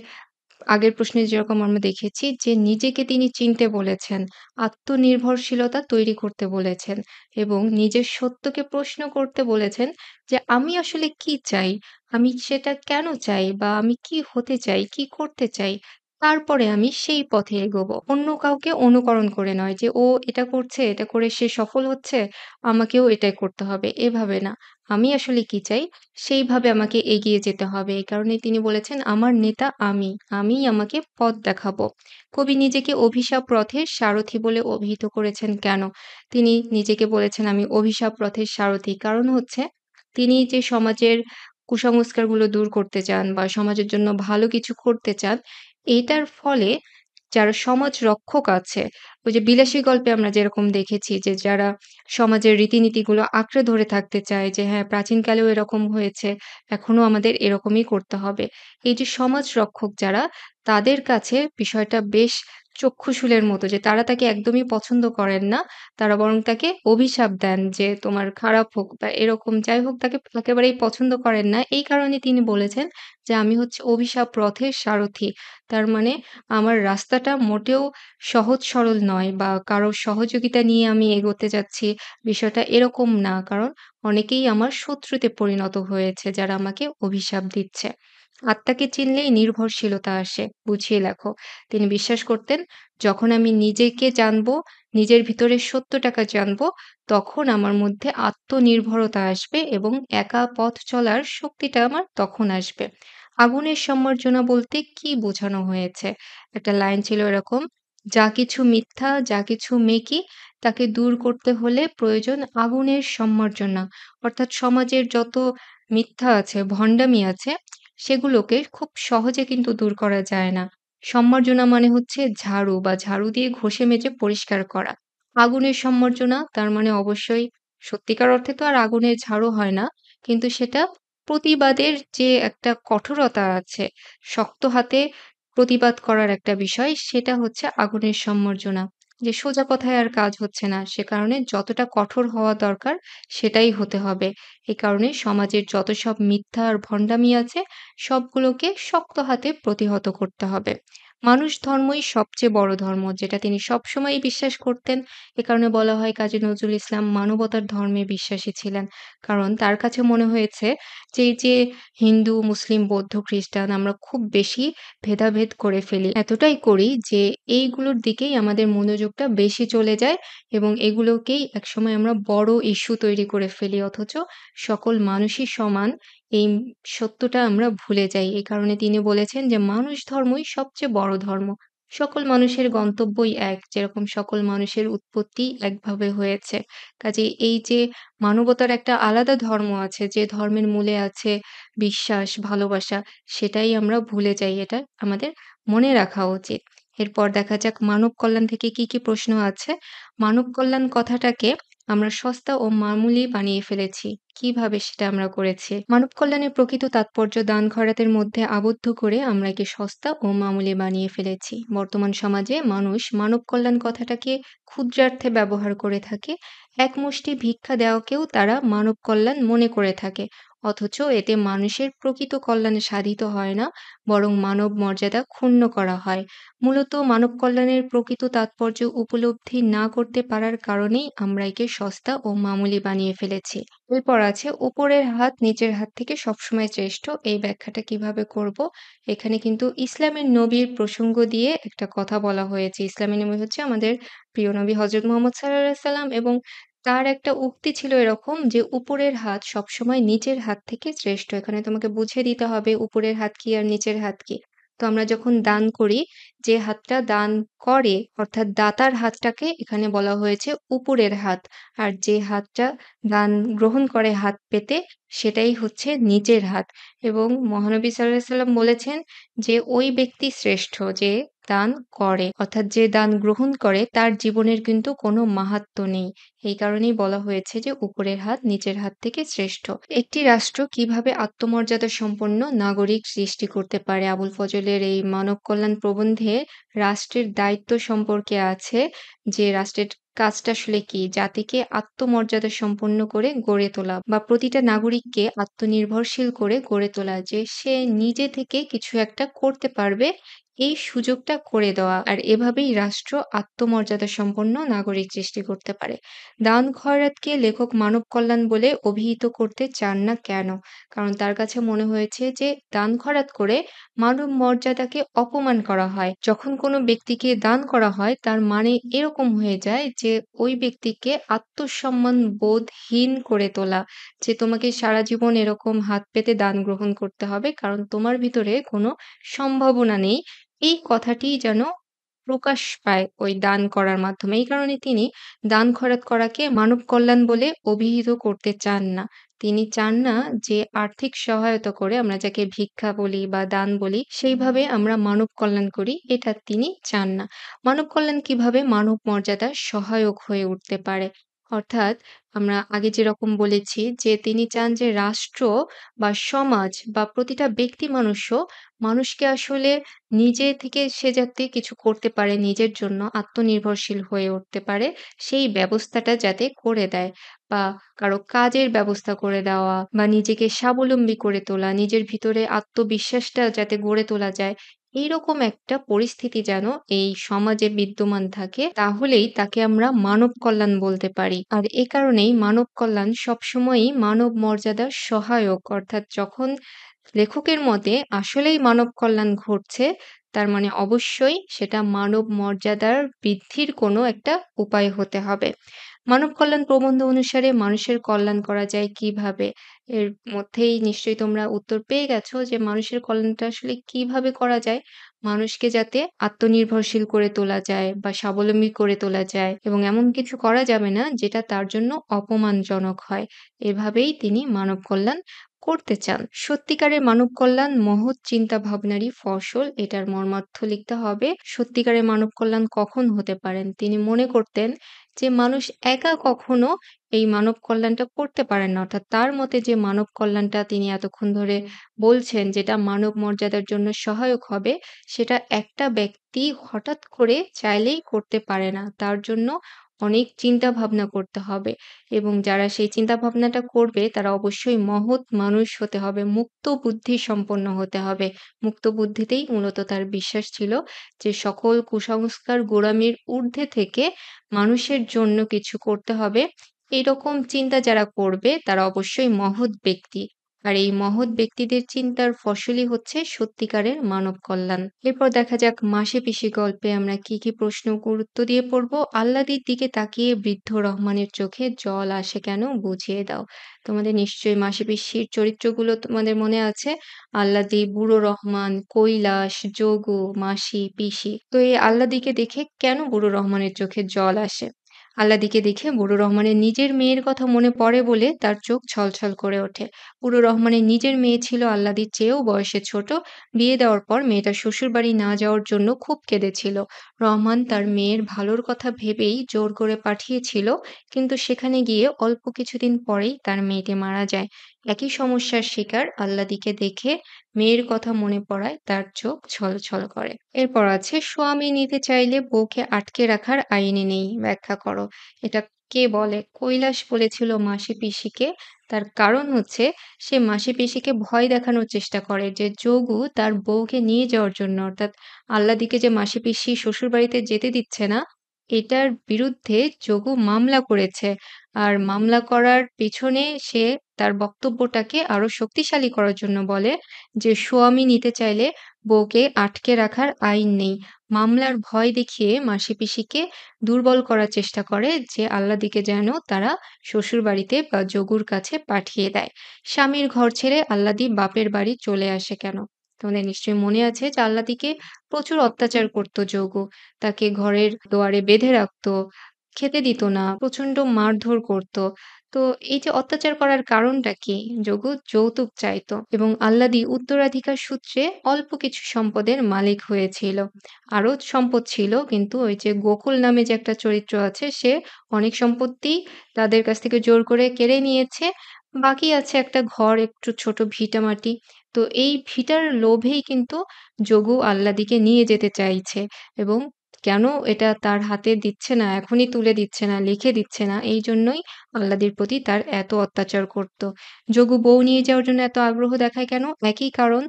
আগের প্রশ্নে যেরকম আমরা দেখেছি যে নিজেকে তিনি চিনতে বলেছেন আত্মনির্ভরশীলতা তৈরি করতে বলেছেন এবং নিজের সত্যকে প্রশ্ন করতে বলেছেন যে আমি আসলে কি চাই আমি সেটা কেন চাই বা আমি কি হতে চাই কি করতে চাই তারপরে আমি সেই পথে এগোবো। অন্য কাউকে অনুকরণ করে নয় যে ও এটা করছে, এটা করে সে সফল হচ্ছে, আমাকেও এটাই করতে হবে। এভাবে না। আমি আসলে কি চাই, সেইভাবে আমাকে এগিয়ে যেতে হবে। এই কারণে তিনি বলেছেন, "আমার নেতা আমি। আমি আমাকে পথ দেখাবো।" কবি নিজেকে অভিশাপ রথের সারথী বলে অভিহিত করেছেন কেন? তিনি নিজেকে বলেছেন, "আমি অভিশাপ রথের সারথি।" কারণ হচ্ছে, তিনি যে সমাজের কুসংস্কারগুলো দূর করতে চান বা সমাজের জন্য ভালো কিছু করতে চান এটার ফলে যারা সমাজ রক্ষক আছে ওই যে বিলাসী গল্পে আমরা যেরকম দেখেছি যে যারা সমাজের রীতিনীতিগুলো আঁকড়ে ধরে থাকতে চায় যে হ্যাঁ প্রাচীনকালেও এরকম হয়েছে এখনো আমাদের এরকমই করতে হবে এই যে সমাজ রক্ষক যারা তাদের কাছে বিষয়টা বেশ চক্ষুশুলের মতো যে তারা তাকে একদমই পছন্দ করেন না তারা বরং তাকে অভিশাপ দেন যে তোমার খারাপ হোক বা এরকম যাই হোক তাকে একেবারেই পছন্দ করেন না এই কারণে তিনি বলেছেন যে আমি হচ্ছে অভিশাপ রথের সারথি তার মানে আমার রাস্তাটা মোটেও সহজ সরল নয় বা কারোর সহযোগিতা নিয়ে আমি এগোতে যাচ্ছি বিষয়টা এরকম না কারণ অনেকেই আমার শত্রুতে পরিণত হয়েছে যারা আমাকে অভিশাপ দিচ্ছে আত্মাকে চিনলেই নির্ভরশীলতা আসে বুঝিয়ে লেখো তিনি বিশ্বাস করতেন যখন আমি নিজেকে জানব নিজের ভিতরে সত্যটাকে জানব তখন আমার মধ্যে আত্মনির্ভরতা আসবে এবং একা পথ চলার শক্তিটা আমার তখন আসবে আগুনের সম্মার্জনা বলতে কি বোঝানো হয়েছে একটা লাইন ছিল এরকম যা কিছু মিথ্যা যা কিছু মেকি তাকে দূর করতে হলে প্রয়োজন আগুনের সম্মার্জনা অর্থাৎ সমাজের যত মিথ্যা আছে ভণ্ডামি আছে সেগুলোকে খুব সহজে কিন্তু দূর করা যায় না সম্মার্জনা মানে হচ্ছে ঝাড়ু বা ঝাড়ু দিয়ে ঘষে মেজে পরিষ্কার করা আগুনের সম্মার্জনা তার মানে অবশ্যই সত্যিকার অর্থে তো আর আগুনের ঝাড়ু হয় না কিন্তু সেটা প্রতিবাদের যে একটা কঠোরতা আছে শক্ত হাতে প্রতিবাদ করার একটা বিষয় সেটা হচ্ছে আগুনের সম্মার্জনা যে সোজা কথায় আর কাজ হচ্ছে না সে কারণে যতটা কঠোর হওয়া দরকার সেটাই হতে হবে এ কারণে সমাজের যত সব মিথ্যা আর ভণ্ডামি আছে সবগুলোকে শক্ত হাতে প্রতিহত করতে হবে মানুষ ধর্মই সবচেয়ে বড় ধর্ম যেটা তিনি সবসময়ই বিশ্বাস করতেন এ কারণে বলা হয় কাজী নজরুল ইসলাম মানবতার ধর্মে বিশ্বাসী ছিলেন কারণ তার কাছে মনে হয়েছে যে এই যে হিন্দু মুসলিম বৌদ্ধ খ্রিস্টান আমরা খুব বেশি ভেদাভেদ করে ফেলি এতটাই করি যে এইগুলোর দিকেই আমাদের মনোযোগটা বেশি চলে যায় এবং এগুলোকেই একসময় আমরা বড় ইস্যু তৈরি করে ফেলি অথচ সকল মানুষই সমান এই সত্যটা আমরা ভুলে যাই এই কারণে তিনি বলেছেন যে মানুষ ধর্মই সবচেয়ে বড় ধর্ম সকল মানুষের গন্তব্যই এক যেরকম সকল মানুষের উৎপত্তি একভাবে হয়েছে কাজে এই যে মানবতার একটা আলাদা ধর্ম আছে যে ধর্মের মূলে আছে বিশ্বাস ভালোবাসা সেটাই আমরা ভুলে যাই এটা আমাদের মনে রাখা উচিত এরপর দেখা যাক মানব কল্যাণ থেকে কি কি প্রশ্ন আছে মানব কল্যাণ কথাটাকে আমরা সস্তা ও মামুলি বানিয়ে ফেলেছি কিভাবে সেটা আমরা করেছি মানব কল্যাণের প্রকৃত তাৎপর্য দান খরাতের মধ্যে আবদ্ধ করে আমরা একে সস্তা ও মামুলি বানিয়ে ফেলেছি বর্তমান সমাজে মানুষ মানব কল্যাণ কথাটাকে ক্ষুদ্রার্থে ব্যবহার করে থাকে এক মুষ্টি ভিক্ষা দেওয়াকেও তারা মানব কল্যাণ মনে করে থাকে অথচ এতে মানুষের প্রকৃত কল্যাণে সাধিত হয় না বরং মানব মর্যাদা ক্ষুণ্ণ করা হয় মূলত মানব কল্যাণের প্রকৃত তাৎপর্য উপলব্ধি না করতে পারার কারণেই আমরা একে সস্তা ও মামুলি বানিয়ে ফেলেছি এরপর আছে উপরের হাত নিচের হাত থেকে সবসময় শ্রেষ্ঠ এই ব্যাখ্যাটা কিভাবে করব এখানে কিন্তু ইসলামের নবীর প্রসঙ্গ দিয়ে একটা কথা বলা হয়েছে ইসলামী নবী হচ্ছে আমাদের প্রিয় নবী হজরত মোহাম্মদ সাল্লাহ সাল্লাম এবং তার একটা উক্তি ছিল এরকম যে, "উপরের হাত সবসময় নিচের হাত থেকে শ্রেষ্ঠ।" এখানে তোমাকে বুঝে দিতে হবে উপরের হাত কি আর নিচের হাত কি। তো আমরা যখন দান করি, যে হাতটা দান করে অর্থাৎ দাতার হাতটাকে এখানে বলা হয়েছে উপরের হাত। আর যে হাতটা দান গ্রহণ করে হাত পেতে সেটাই হচ্ছে নিচের হাত। এবং মহানবী সাল্লাম বলেছেন যে, "ওই ব্যক্তি শ্রেষ্ঠ যে দান করে অর্থাৎ যে দান গ্রহণ করে তার জীবনের কিন্তু কোনো মাহাত্ম নেই এই কারণেই বলা হয়েছে যে উপরের হাত নিচের হাত থেকে শ্রেষ্ঠ একটি রাষ্ট্র কিভাবে আত্মমর্যাদা সম্পন্ন নাগরিক সৃষ্টি করতে পারে আবুল ফজলের এই মানব কল্যাণ প্রবন্ধে রাষ্ট্রের দায়িত্ব সম্পর্কে আছে যে রাষ্ট্রের কাজটা আসলে কি জাতিকে আত্মমর্যাদা সম্পন্ন করে গড়ে তোলা বা প্রতিটা নাগরিককে আত্মনির্ভরশীল করে গড়ে তোলা যে সে নিজে থেকে কিছু একটা করতে পারবে এই সুযোগটা করে দেওয়া আর এভাবেই রাষ্ট্র আত্মমর্যাদা সম্পন্ন নাগরিক সৃষ্টি করতে পারে দান খয়রাতকে লেখক মানব কল্যাণ বলে অভিহিত করতে চান না কেন কারণ তার কাছে মনে হয়েছে যে দান খয়রাত করে মানব মর্যাদাকে অপমান করা হয় যখন কোনো ব্যক্তিকে দান করা হয় তার মানে এরকম হয়ে যায় যে ওই ব্যক্তিকে আত্মসম্মান বোধহীন করে তোলা যে তোমাকে সারা জীবন এরকম হাত পেতে দান গ্রহণ করতে হবে কারণ তোমার ভিতরে কোনো সম্ভাবনা নেই এই কথাটি যেন প্রকাশ পায় ওই দান করার মাধ্যমে এই কারণে তিনি দান খরাত করাকে মানব কল্যাণ বলে অভিহিত করতে চান না তিনি চান না যে আর্থিক সহায়তা করে আমরা যাকে ভিক্ষা বলি বা দান বলি সেইভাবে আমরা মানব কল্যাণ করি এটা তিনি চান না মানব কল্যাণ কিভাবে মানব মর্যাদা সহায়ক হয়ে উঠতে পারে অর্থাৎ আমরা আগে যেরকম বলেছি যে তিনি চান যে রাষ্ট্র বা সমাজ বা প্রতিটা ব্যক্তি মানুষও মানুষকে আসলে নিজে থেকে সে যাতে কিছু করতে পারে নিজের জন্য আত্মনির্ভরশীল হয়ে উঠতে পারে সেই ব্যবস্থাটা যাতে করে দেয় বা কারো কাজের ব্যবস্থা করে দেওয়া বা নিজেকে স্বাবলম্বী করে তোলা নিজের ভিতরে আত্মবিশ্বাসটা যাতে গড়ে তোলা যায় এইরকম একটা পরিস্থিতি যেন এই সমাজে বিদ্যমান থাকে তাহলেই তাকে আমরা মানব কল্যাণ বলতে পারি আর এ কারণেই মানব কল্যাণ সবসময়ই মানব মর্যাদার সহায়ক অর্থাৎ যখন লেখকের মতে আসলেই মানব কল্যাণ ঘটছে তার মানে অবশ্যই সেটা মানব মর্যাদার বৃদ্ধির কোনো একটা উপায় হতে হবে মানব কল্যাণ প্রবন্ধ অনুসারে মানুষের কল্যাণ করা যায় কিভাবে এর মধ্যেই নিশ্চয়ই তোমরা উত্তর পেয়ে গেছো যে মানুষের কল্যাণটা আসলে কিভাবে করা যায় মানুষকে যাতে আত্মনির্ভরশীল করে তোলা যায় বা স্বাবলম্বী করে তোলা যায় এবং এমন কিছু করা যাবে না যেটা তার জন্য অপমানজনক হয় এভাবেই তিনি মানব কল্যাণ করতে চান সত্যিকারের মানব কল্যাণ মহৎ চিন্তা ভাবনারই ফসল এটার মর্মার্থ লিখতে হবে সত্যিকারের মানব কল্যাণ কখন হতে পারেন তিনি মনে করতেন যে মানুষ একা কখনো এই মানব কল্যাণটা করতে পারেন না অর্থাৎ তার মতে যে মানব কল্যাণটা তিনি এতক্ষণ ধরে বলছেন যেটা মানব মর্যাদার জন্য সহায়ক হবে সেটা একটা ব্যক্তি হঠাৎ করে চাইলেই করতে পারে না তার জন্য অনেক চিন্তা ভাবনা করতে হবে এবং যারা সেই চিন্তা ভাবনাটা করবে তারা অবশ্যই মহৎ মানুষ হতে হবে মুক্ত বুদ্ধি সম্পন্ন হতে হবে মুক্ত বুদ্ধিতেই মূলত তার বিশ্বাস ছিল যে সকল কুসংস্কার গোড়ামির ঊর্ধ্বে থেকে মানুষের জন্য কিছু করতে হবে এরকম চিন্তা যারা করবে তারা অবশ্যই মহৎ ব্যক্তি আর এই মহৎ ব্যক্তিদের চিন্তার ফসলই হচ্ছে সত্যিকারের মানব কল্যাণ এরপর দেখা যাক মাসে পিসি গল্পে আমরা কি কি প্রশ্ন গুরুত্ব দিয়ে পড়ব আল্লাদির দিকে তাকিয়ে বৃদ্ধ রহমানের চোখে জল আসে কেন বুঝিয়ে দাও তোমাদের নিশ্চয়ই মাসে পিসির চরিত্রগুলো তোমাদের মনে আছে আল্লাদি বুড়ো রহমান কৈলাস যোগু মাসি পিসি তো এই আল্লাদিকে দেখে কেন বুড়ো রহমানের চোখে জল আসে আল্লাদিকে দেখে বুড়ো রহমানের নিজের মেয়ের কথা মনে পড়ে বলে তার চোখ ছলছল করে ওঠে বুড়ো রহমানের নিজের মেয়ে ছিল আল্লাদির চেয়েও বয়সে ছোট বিয়ে দেওয়ার পর মেয়েটা শ্বশুরবাড়ি না যাওয়ার জন্য খুব কেঁদেছিল রহমান তার মেয়ের ভালোর কথা ভেবেই জোর করে পাঠিয়েছিল কিন্তু সেখানে গিয়ে অল্প কিছুদিন পরেই তার মেয়েটি মারা যায় একই সমস্যার শিকার আল্লাদিকে দেখে মেয়ের কথা মনে পড়ায় তার চোখ ছলছল করে এরপর আছে স্বামী নিতে চাইলে বউকে আটকে রাখার আইনে নেই ব্যাখ্যা করো এটা কে বলে কৈলাস বলেছিল মাসি পিসিকে তার কারণ হচ্ছে সে মাসি পিসিকে ভয় দেখানোর চেষ্টা করে যে যোগু তার বউকে নিয়ে যাওয়ার জন্য অর্থাৎ আল্লাদিকে যে মাসি পিসি শ্বশুর বাড়িতে যেতে দিচ্ছে না এটার বিরুদ্ধে যোগু মামলা করেছে আর মামলা করার পেছনে সে তার বক্তব্যটাকে আরও শক্তিশালী করার জন্য বলে যে সোয়ামী নিতে চাইলে বউকে আটকে রাখার আইন নেই মামলার ভয় দেখিয়ে মাসি পিসিকে দুর্বল করার চেষ্টা করে যে আল্লাদিকে যেন তারা শ্বশুর বাড়িতে বা যোগুর কাছে পাঠিয়ে দেয় স্বামীর ঘর ছেড়ে আল্লাদি বাপের বাড়ি চলে আসে কেন তোমাদের নিশ্চয়ই মনে আছে যে আল্লাদিকে প্রচুর অত্যাচার করত যোগু তাকে ঘরের দোয়ারে বেঁধে রাখতো খেতে দিত না, প্রচণ্ড মারধর করত। তো এই যে অত্যাচার করার কারণটা কি? যোগ যৌতুক চাইত এবং আল্লাদি উত্তরাধিকার সূত্রে অল্প কিছু সম্পদের মালিক হয়েছিল। আরও সম্পদ ছিল কিন্তু ওই যে গোকুল নামে যে একটা চরিত্র আছে সে অনেক সম্পত্তি তাদের কাছ থেকে জোর করে কেড়ে নিয়েছে। বাকি আছে একটা ঘর, একটু ছোট ভিটামাটি। তো এই ভিটার লোভেই কিন্তু যোগু আল্লাদিকে নিয়ে যেতে চাইছে এবং কেন এটা তার হাতে দিচ্ছে না এখনই তুলে দিচ্ছে না লিখে দিচ্ছে না এই জন্যই আল্লাদের প্রতি তার এত অত্যাচার করত। যোগু বউ নিয়ে যাওয়ার জন্য এত আগ্রহ দেখায় কেন একই কারণ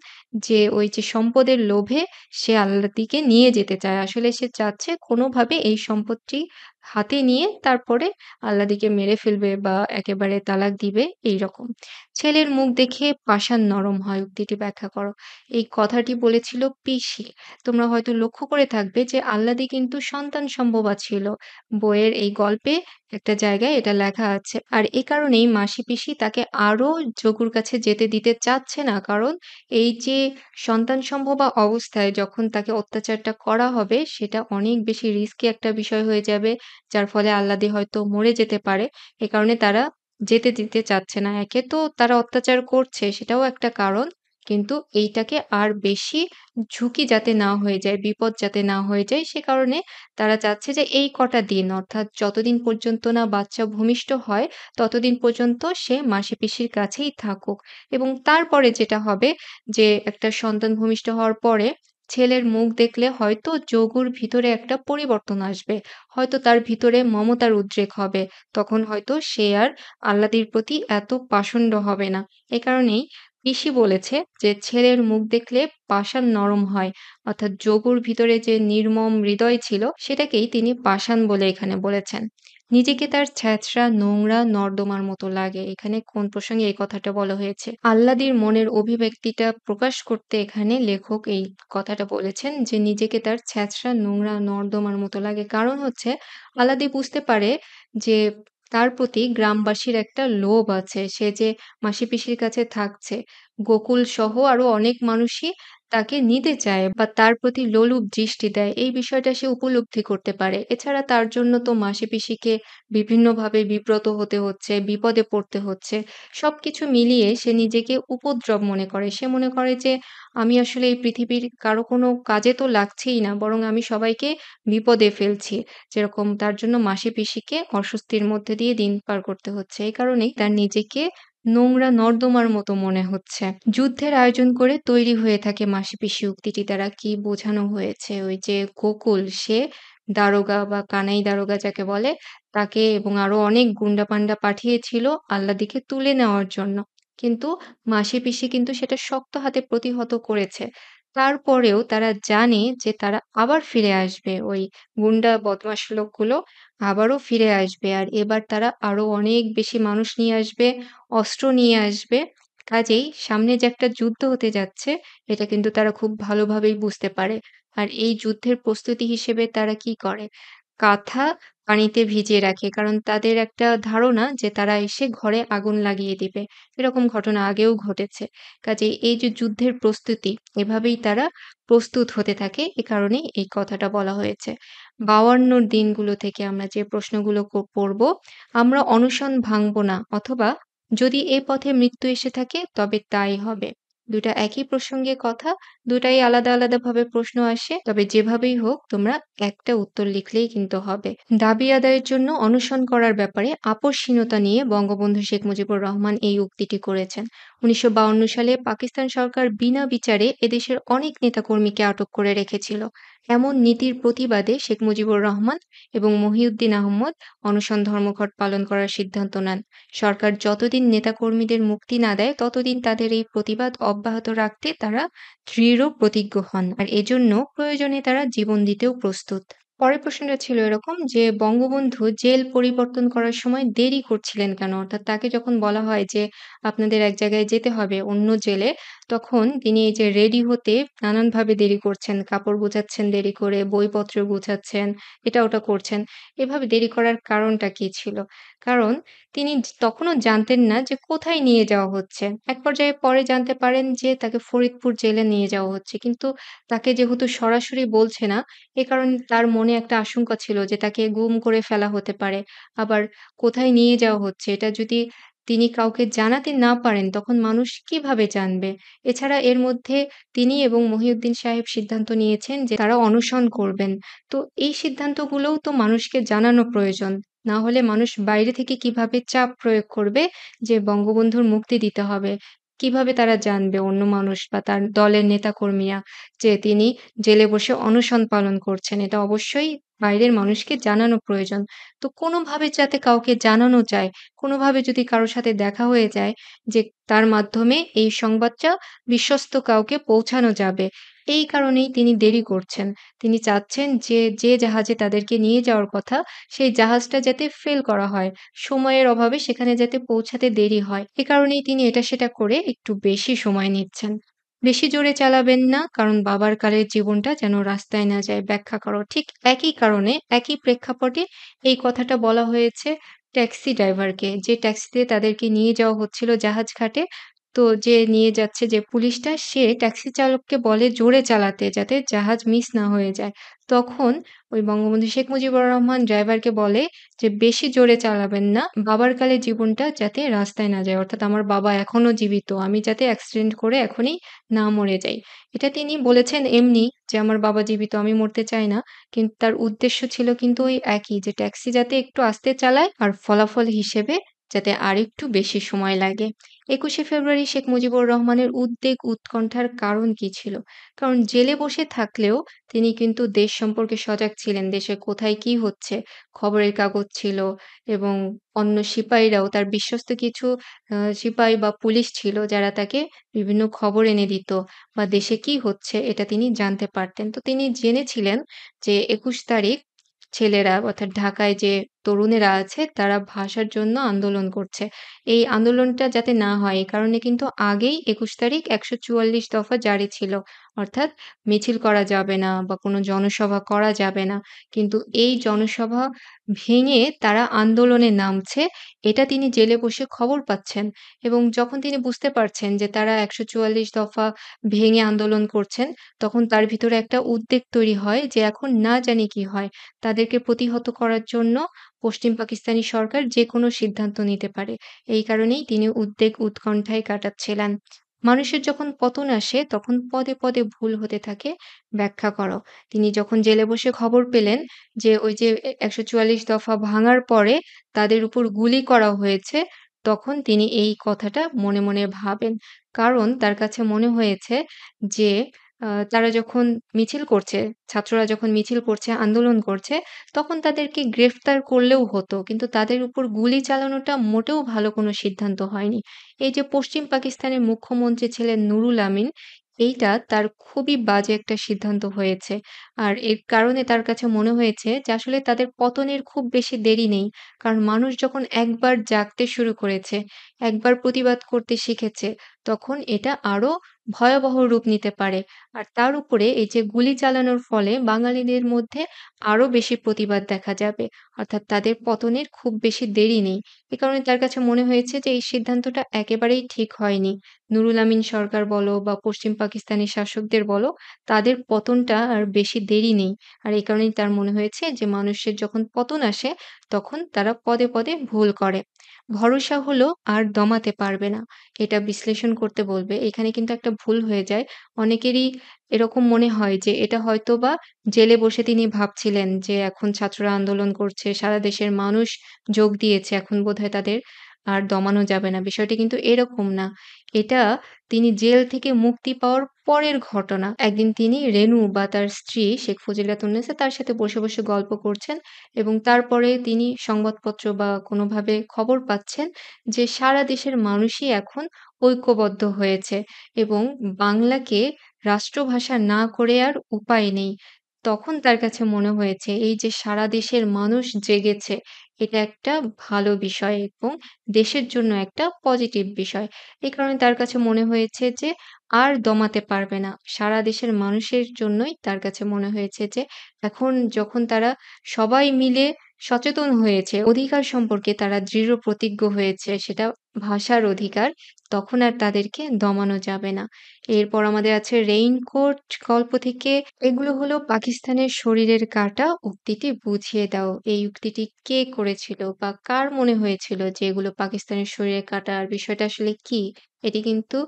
যে ওই যে সম্পদের লোভে সে আল্লাদিকে নিয়ে যেতে চায় আসলে সে চাচ্ছে কোনোভাবে এই সম্পদটি হাতে নিয়ে তারপরে আল্লাদিকে মেরে ফেলবে বা একেবারে তালাক দিবে এই রকম ছেলের মুখ দেখে পাশান নরম হয় উক্তিটি ব্যাখ্যা করো এই কথাটি বলেছিল পিসি তোমরা হয়তো লক্ষ্য করে থাকবে যে আল্লাদি কিন্তু সন্তান সম্ভব ছিল বইয়ের এই গল্পে একটা জায়গায় এটা লেখা আছে আর এ কারণেই মাসি পিসি তাকে আরো জগুর কাছে যেতে দিতে চাচ্ছে না কারণ এই যে সন্তান সম্ভবা অবস্থায় যখন তাকে অত্যাচারটা করা হবে সেটা অনেক বেশি রিস্কি একটা বিষয় হয়ে যাবে যার ফলে আল্লাদি হয়তো মরে যেতে পারে এ কারণে তারা যেতে দিতে চাচ্ছে না একে তো তারা অত্যাচার করছে সেটাও একটা কারণ কিন্তু এইটাকে আর বেশি ঝুঁকি যাতে না হয়ে যায় বিপদ যাতে না হয়ে যায় সে কারণে তারা চাচ্ছে যে এই কটা দিন অর্থাৎ যতদিন পর্যন্ত না বাচ্চা ভূমিষ্ঠ হয় ততদিন পর্যন্ত সে মাসি পিসির কাছেই থাকুক এবং তারপরে যেটা হবে যে একটা সন্তান ভূমিষ্ঠ হওয়ার পরে ছেলের মুখ দেখলে হয়তো যোগুর ভিতরে একটা পরিবর্তন আসবে হয়তো তার ভিতরে মমতার উদ্রেক হবে তখন হয়তো সে আর আল্লাদির প্রতি এত পাষণ্ড হবে না এ কারণেই ঋষি বলেছে যে ছেলের মুখ দেখলে পাষাণ নরম হয় অর্থাৎ যোগুর ভিতরে যে নির্মম হৃদয় ছিল সেটাকেই তিনি পাষাণ বলে এখানে বলেছেন নিজেকে তার ছ্যাচরা নোংরা নর্দমার মতো লাগে এখানে কোন প্রসঙ্গে এই কথাটা বলা হয়েছে আল্লাদির মনের অভিব্যক্তিটা প্রকাশ করতে এখানে লেখক এই কথাটা বলেছেন যে নিজেকে তার ছ্যাচরা নোংরা নর্দমার মতো লাগে কারণ হচ্ছে আল্লাদি বুঝতে পারে যে তার প্রতি গ্রামবাসীর একটা লোভ আছে সে যে মাসি পিসির কাছে থাকছে গোকুল সহ আরো অনেক মানুষই তাকে নিতে চায় বা তার প্রতি লোলুপ দৃষ্টি দেয় এই বিষয়টা সে উপলব্ধি করতে পারে এছাড়া তার জন্য তো মাসি পিসিকে বিভিন্নভাবে বিব্রত হতে হচ্ছে বিপদে পড়তে হচ্ছে সব কিছু মিলিয়ে সে নিজেকে উপদ্রব মনে করে সে মনে করে যে আমি আসলে এই পৃথিবীর কারো কোনো কাজে তো লাগছেই না বরং আমি সবাইকে বিপদে ফেলছি যেরকম তার জন্য মাসি পিসিকে অস্বস্তির মধ্যে দিয়ে দিন পার করতে হচ্ছে এই কারণেই তার নিজেকে নোংরা নর্দমার মতো মনে হচ্ছে যুদ্ধের আয়োজন করে তৈরি হয়ে থাকে মাসি পিসি উক্তিটি দ্বারা কি বোঝানো হয়েছে ওই যে গোকুল সে দারোগা বা কানাই দারোগা যাকে বলে তাকে এবং আরো অনেক গুন্ডা পান্ডা পাঠিয়েছিল আল্লাদিকে তুলে নেওয়ার জন্য কিন্তু মাসি পিসি কিন্তু সেটা শক্ত হাতে প্রতিহত করেছে তারপরেও তারা জানে যে তারা আবার ফিরে আসবে ওই গুন্ডা বদমাশ লোকগুলো আবারও ফিরে আসবে আর এবার তারা আরো অনেক বেশি মানুষ নিয়ে আসবে অস্ত্র নিয়ে আসবে কাজেই সামনে যে একটা যুদ্ধ হতে যাচ্ছে এটা কিন্তু তারা খুব ভালোভাবেই বুঝতে পারে আর এই যুদ্ধের প্রস্তুতি হিসেবে তারা কি করে কাঁথা পানিতে ভিজিয়ে রাখে কারণ তাদের একটা ধারণা যে তারা এসে ঘরে আগুন লাগিয়ে দিবে এরকম ঘটনা আগেও ঘটেছে কাজে এই যে যুদ্ধের প্রস্তুতি এভাবেই তারা প্রস্তুত হতে থাকে এ কারণে এই কথাটা বলা হয়েছে বাওয়ান্নর দিনগুলো থেকে আমরা যে প্রশ্নগুলো পড়ব আমরা অনশন ভাঙব না অথবা যদি এ পথে মৃত্যু এসে থাকে তবে তাই হবে দুটা একই প্রসঙ্গে কথা দুটাই আলাদা আলাদা ভাবে প্রশ্ন আসে তবে যেভাবেই হোক তোমরা একটা উত্তর লিখলেই কিন্তু হবে দাবি আদায়ের জন্য অনুসরণ করার ব্যাপারে আপসহীনতা নিয়ে বঙ্গবন্ধু শেখ মুজিবুর রহমান এই উক্তিটি করেছেন উনিশশো সালে পাকিস্তান সরকার বিনা বিচারে এদেশের অনেক নেতাকর্মীকে আটক করে রেখেছিল এমন নীতির প্রতিবাদে শেখ মুজিবুর রহমান এবং মহিউদ্দিন আহমদ অনশন ধর্মঘট পালন করার সিদ্ধান্ত নেন সরকার যতদিন নেতাকর্মীদের মুক্তি না দেয় ততদিন তাদের এই প্রতিবাদ অব্যাহত রাখতে তারা দৃঢ় প্রতিজ্ঞ হন আর এজন্য প্রয়োজনে তারা জীবন দিতেও প্রস্তুত পরের প্রশ্নটা ছিল এরকম যে বঙ্গবন্ধু জেল পরিবর্তন করার সময় দেরি করছিলেন কেন অর্থাৎ তাকে যখন বলা হয় যে আপনাদের এক জায়গায় যেতে হবে অন্য জেলে তখন তিনি এই যে রেডি হতে নানানভাবে দেরি করছেন কাপড় গুছাচ্ছেন দেরি করে বইপত্র গুছাচ্ছেন এটা ওটা করছেন এভাবে দেরি করার কারণটা কি ছিল কারণ তিনি তখনও জানতেন না যে কোথায় নিয়ে যাওয়া হচ্ছে এক পর্যায়ে পরে জানতে পারেন যে তাকে ফরিদপুর জেলে নিয়ে যাওয়া হচ্ছে কিন্তু তাকে যেহেতু সরাসরি বলছে না এ কারণে তার মনে একটা আশঙ্কা ছিল যে তাকে গুম করে ফেলা হতে পারে আবার কোথায় নিয়ে যাওয়া হচ্ছে এটা যদি তিনি কাউকে জানাতে না পারেন তখন মানুষ কিভাবে জানবে এছাড়া এর মধ্যে তিনি এবং মহিউদ্দিন সাহেব সিদ্ধান্ত নিয়েছেন যে তারা অনশন করবেন তো এই সিদ্ধান্তগুলোও তো মানুষকে জানানো প্রয়োজন না হলে মানুষ বাইরে থেকে কিভাবে চাপ প্রয়োগ করবে যে বঙ্গবন্ধুর মুক্তি দিতে হবে কিভাবে তারা জানবে অন্য মানুষ বা তার দলের নেতাকর্মীরা যে তিনি জেলে বসে অনশন পালন করছেন এটা অবশ্যই বাইরের মানুষকে জানানো প্রয়োজন তো কোনোভাবে যাতে কাউকে জানানো যায় কোনোভাবে যদি কারোর সাথে দেখা হয়ে যায় যে তার মাধ্যমে এই সংবাদটা বিশ্বস্ত কাউকে পৌঁছানো যাবে এই কারণেই তিনি দেরি করছেন তিনি চাচ্ছেন যে যে জাহাজে তাদেরকে নিয়ে যাওয়ার কথা সেই জাহাজটা যাতে ফেল করা হয় সময়ের অভাবে সেখানে যাতে পৌঁছাতে দেরি হয় এ কারণেই তিনি এটা সেটা করে একটু বেশি সময় নিচ্ছেন বেশি জোরে চালাবেন না কারণ বাবার কালের জীবনটা যেন রাস্তায় না যায় ব্যাখ্যা করো ঠিক একই কারণে একই প্রেক্ষাপটে এই কথাটা বলা হয়েছে ট্যাক্সি ড্রাইভারকে যে ট্যাক্সিতে তাদেরকে নিয়ে যাওয়া হচ্ছিল জাহাজ ঘাটে তো যে নিয়ে যাচ্ছে যে পুলিশটা সে ট্যাক্সি চালককে বলে জোরে চালাতে যাতে জাহাজ মিস না হয়ে যায় তখন ওই বঙ্গবন্ধু শেখ মুজিবুর রহমান ড্রাইভারকে বলে যে বেশি জোরে চালাবেন না বাবার কালে জীবনটা যাতে রাস্তায় না যায় অর্থাৎ আমার বাবা এখনও জীবিত আমি যাতে অ্যাক্সিডেন্ট করে এখনই না মরে যাই এটা তিনি বলেছেন এমনি যে আমার বাবা জীবিত আমি মরতে চাই না কিন্তু তার উদ্দেশ্য ছিল কিন্তু ওই একই যে ট্যাক্সি যাতে একটু আস্তে চালায় আর ফলাফল হিসেবে যাতে আরেকটু বেশি সময় লাগে একুশে ফেব্রুয়ারি শেখ মুজিবুর রহমানের উদ্বেগ উৎকণ্ঠার কারণ কি ছিল কারণ জেলে বসে থাকলেও তিনি কিন্তু দেশ সম্পর্কে সজাগ ছিলেন দেশে কোথায় কি হচ্ছে খবরের কাগজ ছিল এবং অন্য সিপাহীরাও তার বিশ্বস্ত কিছু সিপাহী বা পুলিশ ছিল যারা তাকে বিভিন্ন খবর এনে দিত বা দেশে কি হচ্ছে এটা তিনি জানতে পারতেন তো তিনি জেনেছিলেন যে একুশ তারিখ ছেলেরা অর্থাৎ ঢাকায় যে তরুণেরা আছে তারা ভাষার জন্য আন্দোলন করছে এই আন্দোলনটা যাতে না হয় এই কারণে কিন্তু আগেই একুশ তারিখ একশো চুয়াল্লিশ দফা জারি ছিল অর্থাৎ মিছিল করা যাবে না বা কোনো জনসভা করা যাবে না কিন্তু এই জনসভা ভেঙে তারা আন্দোলনে নামছে এটা তিনি জেলে বসে খবর পাচ্ছেন এবং যখন তিনি বুঝতে পারছেন যে তারা একশো চুয়াল্লিশ দফা ভেঙে আন্দোলন করছেন তখন তার ভিতরে একটা উদ্বেগ তৈরি হয় যে এখন না জানি কি হয় তাদেরকে প্রতিহত করার জন্য পশ্চিম পাকিস্তানি সরকার যে কোনো সিদ্ধান্ত নিতে পারে এই কারণেই তিনি উদ্বেগ উৎকণ্ঠায় কাটাচ্ছিলেন মানুষের যখন পতন আসে তখন পদে পদে ভুল হতে থাকে ব্যাখ্যা করো তিনি যখন জেলে বসে খবর পেলেন যে ওই যে একশো চুয়াল্লিশ দফা ভাঙার পরে তাদের উপর গুলি করা হয়েছে তখন তিনি এই কথাটা মনে মনে ভাবেন কারণ তার কাছে মনে হয়েছে যে তারা যখন মিছিল করছে ছাত্ররা যখন মিছিল করছে আন্দোলন করছে তখন তাদেরকে গ্রেফতার করলেও হতো কিন্তু তাদের উপর গুলি চালানোটা মোটেও ভালো কোনো সিদ্ধান্ত হয়নি এই যে পশ্চিম পাকিস্তানের মুখ্যমন্ত্রী ছিলেন নুরুল আমিন এইটা তার খুবই বাজে একটা সিদ্ধান্ত হয়েছে আর এর কারণে তার কাছে মনে হয়েছে যে আসলে তাদের পতনের খুব বেশি দেরি নেই কারণ মানুষ যখন একবার জাগতে শুরু করেছে একবার প্রতিবাদ করতে শিখেছে তখন এটা আরও ভয়াবহ রূপ নিতে পারে আর তার উপরে এই যে গুলি চালানোর ফলে বাঙালিদের মধ্যে আরও বেশি প্রতিবাদ দেখা যাবে অর্থাৎ তাদের পতনের খুব বেশি দেরি নেই এ কারণে তার কাছে মনে হয়েছে যে এই সিদ্ধান্তটা একেবারেই ঠিক হয়নি নুরুল আমিন সরকার বলো বা পশ্চিম পাকিস্তানি শাসকদের বলো তাদের পতনটা আর বেশি দেরি নেই আর এই কারণেই তার মনে হয়েছে যে মানুষের যখন পতন আসে তখন তারা পদে পদে ভুল করে ভরসা হলো আর দমাতে পারবে না এটা বিশ্লেষণ করতে বলবে এখানে কিন্তু একটা ভুল হয়ে যায় অনেকেরই এরকম মনে হয় যে এটা হয়তো বা জেলে বসে তিনি ভাবছিলেন যে এখন ছাত্ররা আন্দোলন করছে সারা দেশের মানুষ যোগ দিয়েছে এখন বোধহয় তাদের আর দমানো যাবে না বিষয়টি কিন্তু এরকম না এটা তিনি জেল থেকে মুক্তি পাওয়ার পরের ঘটনা একদিন তিনি রেনু বা তার স্ত্রী শেখ ফজিলাতুন্নেসা তার সাথে বসে বসে গল্প করছেন এবং তারপরে তিনি সংবাদপত্র বা কোনোভাবে খবর পাচ্ছেন যে সারা দেশের মানুষই এখন ঐক্যবদ্ধ হয়েছে এবং বাংলাকে রাষ্ট্রভাষা না করে আর উপায় নেই তখন তার কাছে মনে হয়েছে এই যে সারা দেশের মানুষ জেগেছে এটা একটা ভালো বিষয় এবং দেশের জন্য একটা পজিটিভ বিষয়। এই কারণে তার কাছে মনে হয়েছে যে আর দমাতে পারবে না। সারা দেশের মানুষের জন্যই তার কাছে মনে হয়েছে যে এখন যখন তারা সবাই মিলে সচেতন হয়েছে, অধিকার সম্পর্কে তারা দৃঢ় প্রতিজ্ঞ হয়েছে সেটা ভাষার অধিকার। তখন আর তাদেরকে দমানো যাবে না এরপর আমাদের আছে রেইনকোট গল্প থেকে এগুলো হলো পাকিস্তানের শরীরের কাটা উক্তিটি বুঝিয়ে দাও এই উক্তিটি কে করেছিল বা কার মনে হয়েছিল যে এগুলো পাকিস্তানের শরীরের কাটা আর বিষয়টা আসলে কি এটি কিন্তু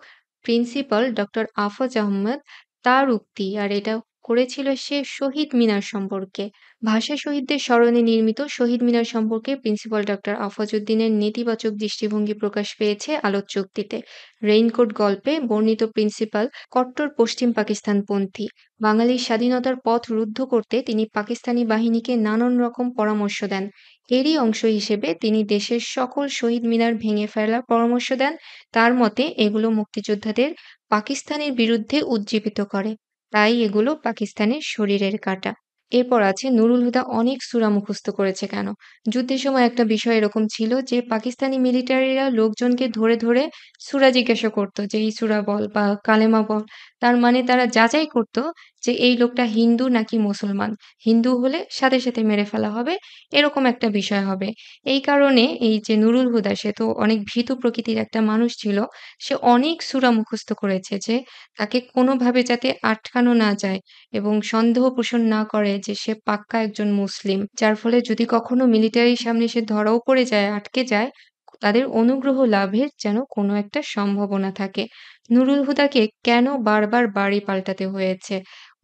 প্রিন্সিপাল ডক্টর আফজ আহমদ তার উক্তি আর এটা করেছিল সে শহীদ মিনার সম্পর্কে ভাষা শহীদদের স্মরণে নির্মিত শহীদ মিনার সম্পর্কে প্রিন্সিপাল ডক্টর আফাজউদ্দিনের নেতিবাচক দৃষ্টিভঙ্গি প্রকাশ পেয়েছে আলোকচুক্তিতে রেইনকোট গল্পে বর্ণিত প্রিন্সিপাল কট্টর পশ্চিম পাকিস্তানপন্থী বাঙালির স্বাধীনতার পথ রুদ্ধ করতে তিনি পাকিস্তানি বাহিনীকে নানান রকম পরামর্শ দেন এরই অংশ হিসেবে তিনি দেশের সকল শহীদ মিনার ভেঙে ফেলার পরামর্শ দেন তার মতে এগুলো মুক্তিযোদ্ধাদের পাকিস্তানের বিরুদ্ধে উজ্জীবিত করে তাই এগুলো পাকিস্তানের শরীরের কাটা এরপর আছে নুরুল হুদা অনেক সুরা মুখস্থ করেছে কেন যুদ্ধের সময় একটা বিষয় এরকম ছিল যে পাকিস্তানি মিলিটারিরা লোকজনকে ধরে ধরে সুরা জিজ্ঞাসা করত যে এই সুরা বল বা কালেমা বল তার মানে তারা যাচাই করত যে এই লোকটা হিন্দু নাকি মুসলমান হিন্দু হলে সাথে সাথে মেরে ফেলা হবে এরকম একটা বিষয় হবে এই কারণে এই যে নুরুল হুদা সে তো অনেক ভীতু প্রকৃতির একটা মানুষ ছিল সে অনেক সুরা মুখস্থ করেছে যে তাকে কোনোভাবে যাতে আটকানো না যায় এবং সন্দেহ পোষণ না করে যে সে পাক্কা একজন মুসলিম যার ফলে যদি কখনো মিলিটারির সামনে সে ধরাও পড়ে যায় আটকে যায় তাদের অনুগ্রহ লাভের যেন কোনো একটা সম্ভাবনা থাকে নুরুল হুদাকে কেন বারবার বাড়ি পাল্টাতে হয়েছে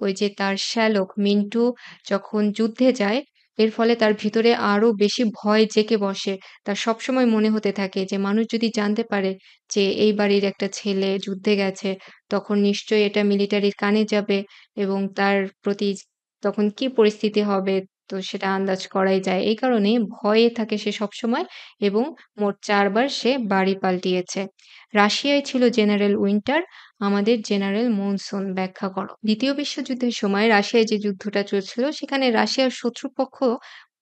ওই যে তার শ্যালক মিন্টু যখন যুদ্ধে যায় এর ফলে তার ভিতরে আরো বেশি ভয় জেঁকে বসে তার সবসময় মনে হতে থাকে যে মানুষ যদি জানতে পারে যে এই বাড়ির একটা ছেলে যুদ্ধে গেছে তখন নিশ্চয়ই এটা মিলিটারির কানে যাবে এবং তার প্রতি তখন কি পরিস্থিতি হবে তো সেটা আন্দাজ করাই যায় এই কারণে ভয়ে থাকে সে সবসময় এবং মোট চারবার সে বাড়ি পাল্টিয়েছে রাশিয়ায় ছিল জেনারেল উইন্টার আমাদের জেনারেল মনসুন ব্যাখ্যা করো দ্বিতীয় বিশ্বযুদ্ধের সময় রাশিয়ায় যে যুদ্ধটা চলছিল সেখানে রাশিয়ার শত্রুপক্ষ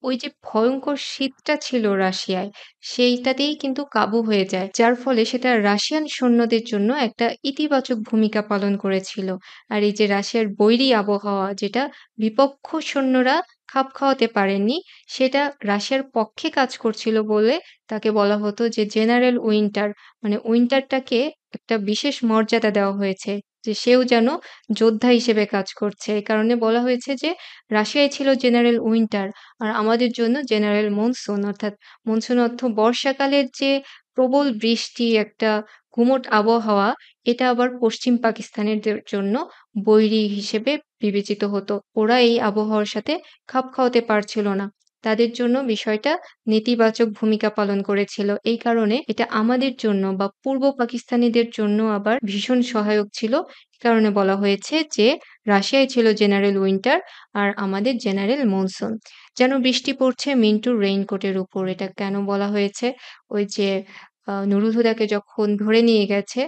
ওই যে ভয়ঙ্কর শীতটা ছিল রাশিয়ায় সেইটাতেই কিন্তু কাবু হয়ে যায় যার ফলে সেটা রাশিয়ান সৈন্যদের জন্য একটা ইতিবাচক ভূমিকা পালন করেছিল আর এই যে রাশিয়ার বৈরী আবহাওয়া যেটা বিপক্ষ সৈন্যরা খাপ খাওয়াতে পারেননি সেটা রাশিয়ার পক্ষে কাজ করছিল বলে তাকে বলা হতো যে জেনারেল উইন্টার মানে উইন্টারটাকে একটা বিশেষ মর্যাদা দেওয়া হয়েছে যে সেও যেন যোদ্ধা হিসেবে কাজ করছে এই কারণে বলা হয়েছে যে রাশিয়ায় ছিল জেনারেল উইন্টার আর আমাদের জন্য জেনারেল মনসুন অর্থাৎ মনসুন অর্থ বর্ষাকালের যে প্রবল বৃষ্টি একটা ঘুমট আবহাওয়া এটা আবার পশ্চিম পাকিস্তানের জন্য বৈরী হিসেবে বিবেচিত হতো ওরা এই আবহাওয়ার সাথে খাপ খাওয়াতে পারছিল না তাদের জন্য বিষয়টা নেতিবাচক ভূমিকা পালন করেছিল এই কারণে এটা আমাদের জন্য বা পূর্ব পাকিস্তানিদের জন্য আবার ভীষণ সহায়ক ছিল কারণে বলা হয়েছে যে রাশিয়ায় ছিল জেনারেল উইন্টার আর আমাদের জেনারেল মনসুন যেন বৃষ্টি পড়ছে মিন্টুর রেইনকোটের উপর এটা কেন বলা হয়েছে ওই যে নুরুল হুদাকে যখন ধরে নিয়ে গেছে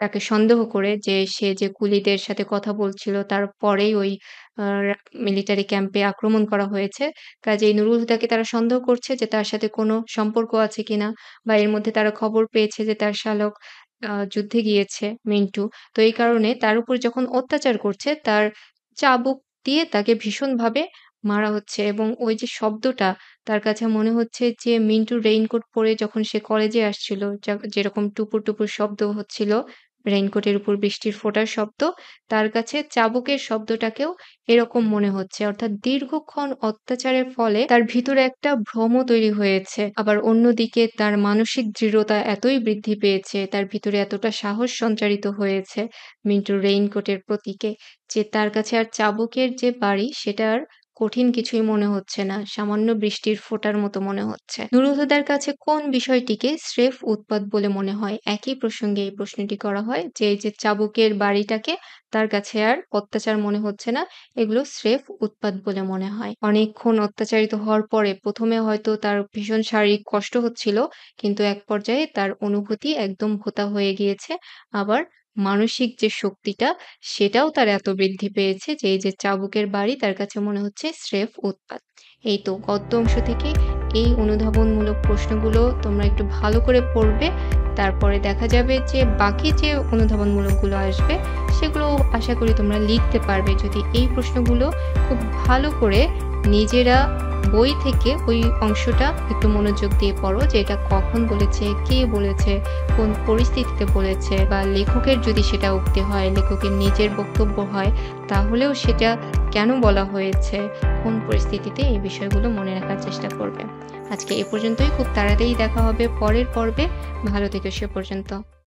তাকে সন্দেহ করে যে সে যে কুলিদের সাথে কথা বলছিল তারপরেই ওই মিলিটারি ক্যাম্পে আক্রমণ করা হয়েছে কাজেই নুরুল হুদাকে তারা সন্দেহ করছে যে তার সাথে কোনো সম্পর্ক আছে কিনা বা এর মধ্যে তারা খবর পেয়েছে যে তার শালক যুদ্ধে গিয়েছে মিন্টু তো এই কারণে তার উপর যখন অত্যাচার করছে তার চাবুক দিয়ে তাকে ভীষণভাবে মারা হচ্ছে এবং ওই যে শব্দটা তার কাছে মনে হচ্ছে যে মিন্টু রেইনকোট পরে যখন সে কলেজে আসছিল যেরকম টুপুর টুপুর শব্দ হচ্ছিল রেইনকোটের উপর বৃষ্টির ফোটার শব্দ তার কাছে চাবুকের শব্দটাকেও এরকম মনে হচ্ছে অর্থাৎ দীর্ঘক্ষণ অত্যাচারের ফলে তার ভিতরে একটা ভ্রম তৈরি হয়েছে আবার অন্যদিকে তার মানসিক দৃঢ়তা এতই বৃদ্ধি পেয়েছে তার ভিতরে এতটা সাহস সঞ্চারিত হয়েছে মিন্টুর রেইনকোটের প্রতীকে যে তার কাছে আর চাবুকের যে বাড়ি সেটা আর কঠিন কিছুই মনে হচ্ছে না সামান্য বৃষ্টির ফোটার মতো মনে হচ্ছে নুরুল হুদার কাছে কোন বিষয়টিকে স্রেফ উৎপাদ বলে মনে হয় একই প্রসঙ্গে এই প্রশ্নটি করা হয় যে এই যে চাবুকের বাড়িটাকে তার কাছে আর অত্যাচার মনে হচ্ছে না এগুলো স্রেফ উৎপাদ বলে মনে হয় অনেকক্ষণ অত্যাচারিত হওয়ার পরে প্রথমে হয়তো তার ভীষণ শারীরিক কষ্ট হচ্ছিল কিন্তু এক পর্যায়ে তার অনুভূতি একদম ভোতা হয়ে গিয়েছে আবার মানসিক যে শক্তিটা সেটাও তার এত বৃদ্ধি পেয়েছে যে এই যে চাবুকের বাড়ি তার কাছে মনে হচ্ছে স্রেফ উৎপাত এই তো গদ্য অংশ থেকে এই অনুধাবনমূলক প্রশ্নগুলো তোমরা একটু ভালো করে পড়বে তারপরে দেখা যাবে যে বাকি যে অনুধাবনমূলকগুলো আসবে সেগুলো আশা করি তোমরা লিখতে পারবে যদি এই প্রশ্নগুলো খুব ভালো করে নিজেরা বই থেকে ওই অংশটা একটু মনোযোগ দিয়ে পড়ো যে এটা কখন বলেছে কে বলেছে কোন পরিস্থিতিতে বলেছে বা লেখকের যদি সেটা উক্তি হয় লেখকের নিজের বক্তব্য হয় তাহলেও সেটা কেন বলা হয়েছে কোন পরিস্থিতিতে এই বিষয়গুলো মনে রাখার চেষ্টা করবে আজকে এ পর্যন্তই খুব তাড়াতাড়ি দেখা হবে পরের পর্বে ভালো থেকে সে পর্যন্ত